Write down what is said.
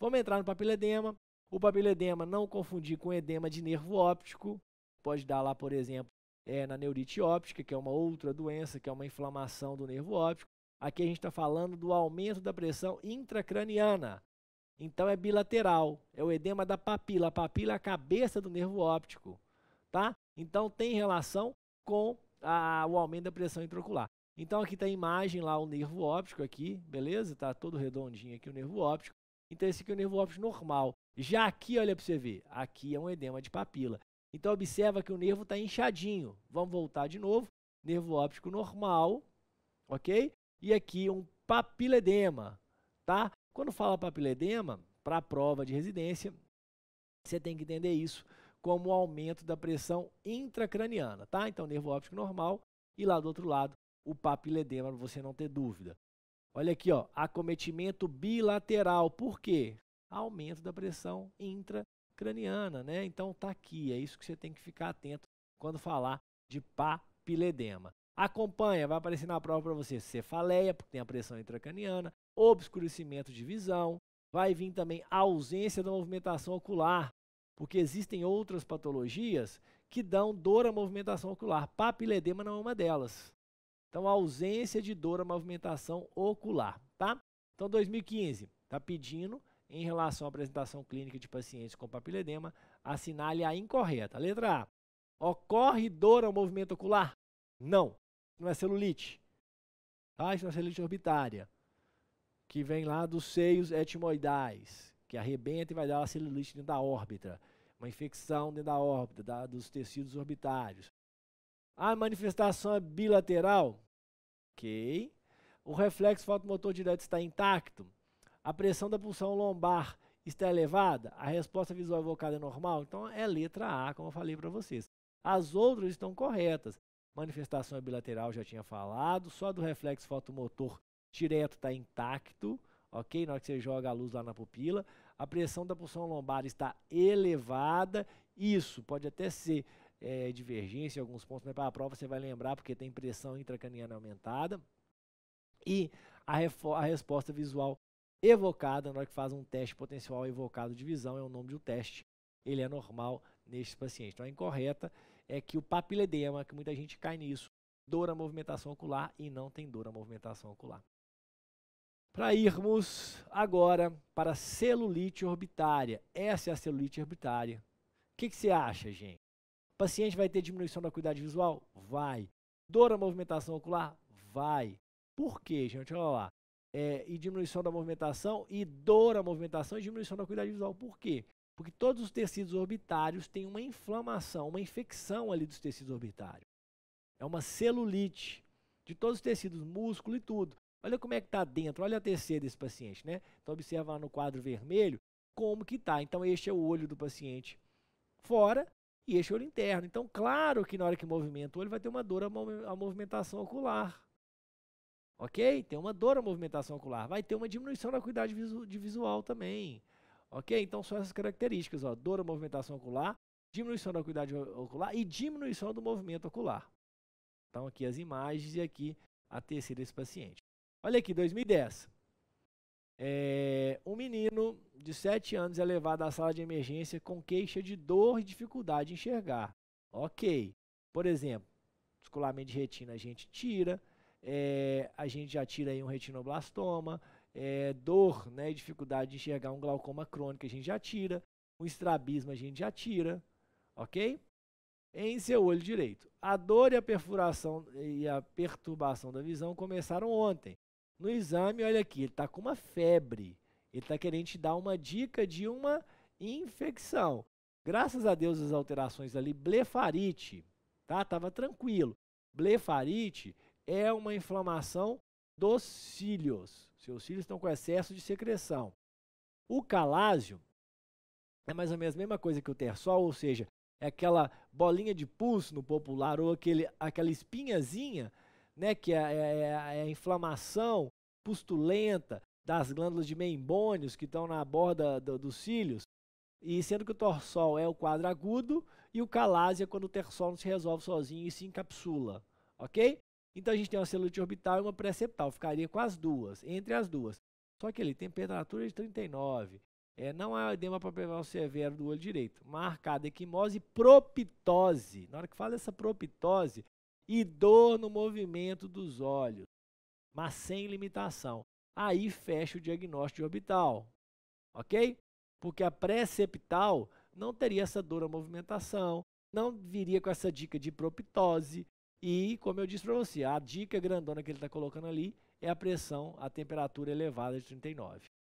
Vamos entrar no papiledema. O papiledema não confundir com edema de nervo óptico. Pode dar lá, por exemplo, é, na neurite óptica, que é uma outra doença, que é uma inflamação do nervo óptico. Aqui a gente está falando do aumento da pressão intracraniana. Então é bilateral, é o edema da papila. A papila é a cabeça do nervo óptico, tá? Então tem relação com a, o aumento da pressão intraocular. Então aqui está a imagem lá, o nervo óptico aqui, beleza? Está todo redondinho aqui o nervo óptico. Então esse aqui é o nervo óptico normal. Já aqui, olha para você ver, aqui é um edema de papila. Então observa que o nervo está inchadinho. Vamos voltar de novo. Nervo óptico normal, ok? E aqui é um papiledema, tá? Quando fala papiledema, para a prova de residência, você tem que entender isso como aumento da pressão intracraniana, tá? Então nervo óptico normal e lá do outro lado o papiledema, para você não ter dúvida. Olha aqui, ó, acometimento bilateral. Por quê? Aumento da pressão intracraniana, né? Então tá aqui, é isso que você tem que ficar atento quando falar de papiledema. Acompanha, vai aparecer na prova para você cefaleia, porque tem a pressão intracraniana, obscurecimento de visão, vai vir também ausência da movimentação ocular, porque existem outras patologias que dão dor à movimentação ocular. Papiledema não é uma delas. Então, ausência de dor à movimentação ocular, tá? Então, 2015 está pedindo, em relação à apresentação clínica de pacientes com papiledema, assinale a incorreta. Letra A. Ocorre dor ao movimento ocular? Não. Não é celulite. Ah, Isso não é celulite orbitária, que vem lá dos seios etmoidais, que arrebenta e vai dar uma celulite dentro da órbita, uma infecção dentro da órbita, da, dos tecidos orbitários. A manifestação é bilateral. Ok. O reflexo fotomotor direto está intacto. A pressão da pulsão lombar está elevada. A resposta visual evocada é normal. Então é letra A, como eu falei para vocês. As outras estão corretas. Manifestação é bilateral, já tinha falado. Só do reflexo fotomotor direto está intacto ok? Na hora que você joga a luz lá na pupila, a pressão da pulsão lombar está elevada. Isso pode até ser é, divergência em alguns pontos, mas né? para a prova você vai lembrar porque tem pressão intracraniana aumentada. E a, a resposta visual evocada, na hora que faz um teste potencial evocado de visão, é o nome de um teste. Ele é normal neste pacientes. Então, a incorreta é que o papiledema, que muita gente cai nisso, dor à movimentação ocular e não tem dor à movimentação ocular. Para irmos agora para celulite orbitária. Essa é a celulite orbitária. O que, que você acha, gente? Paciente vai ter diminuição da acuidade visual? Vai. Dor na movimentação ocular? Vai. Por quê, gente? Olha lá. É, e diminuição da movimentação, e dor na movimentação e diminuição da acuidade visual. Por quê? Porque todos os tecidos orbitários têm uma inflamação, uma infecção ali dos tecidos orbitários. É uma celulite de todos os tecidos, músculo e tudo. Olha como é que está dentro, olha a TC desse paciente, né? Então observa no quadro vermelho como que está. Então este é o olho do paciente fora e eixo olho interno. Então, claro que na hora que movimenta o olho vai ter uma dor à movimentação ocular. Ok? Tem uma dor à movimentação ocular. Vai ter uma diminuição na acuidade visu de visual também. Ok? Então, são essas características. Ó, dor à movimentação ocular, diminuição da acuidade ocular e diminuição do movimento ocular. Então, aqui as imagens e aqui a terceira desse paciente. Olha aqui, 2010. É, um menino de 7 anos é levado à sala de emergência com queixa de dor e dificuldade de enxergar. Ok. Por exemplo, descolamento de retina a gente tira, é, a gente já tira aí um retinoblastoma, é, dor né, e dificuldade de enxergar um glaucoma crônico a gente já tira, um estrabismo a gente já tira, ok? Em seu olho direito. A dor e a perfuração e a perturbação da visão começaram ontem. No exame, olha aqui, ele está com uma febre. Ele está querendo te dar uma dica de uma infecção. Graças a Deus as alterações ali, blefarite, tá? Tava tranquilo. Blefarite é uma inflamação dos cílios. Seus cílios estão com excesso de secreção. O calásio é mais ou menos a mesma coisa que o tersol, ou seja, é aquela bolinha de pulso no popular ou aquele, aquela espinhazinha né, que é, é, é, é a inflamação pustulenta das glândulas de membônios que estão na borda do, dos cílios, e sendo que o torsol é o quadro agudo e o calásia é quando o torsol não se resolve sozinho e se encapsula, ok? Então a gente tem uma celulite orbital e uma preceptal, ficaria com as duas, entre as duas. Só que ele tem temperatura de 39, é, não para edema papilar severo do olho direito, marcada equimose e propitose. Na hora que fala essa propitose, e dor no movimento dos olhos, mas sem limitação. Aí fecha o diagnóstico orbital, ok? Porque a preceptal não teria essa dor à movimentação, não viria com essa dica de proptose e, como eu disse para você, a dica grandona que ele está colocando ali é a pressão, a temperatura elevada de 39.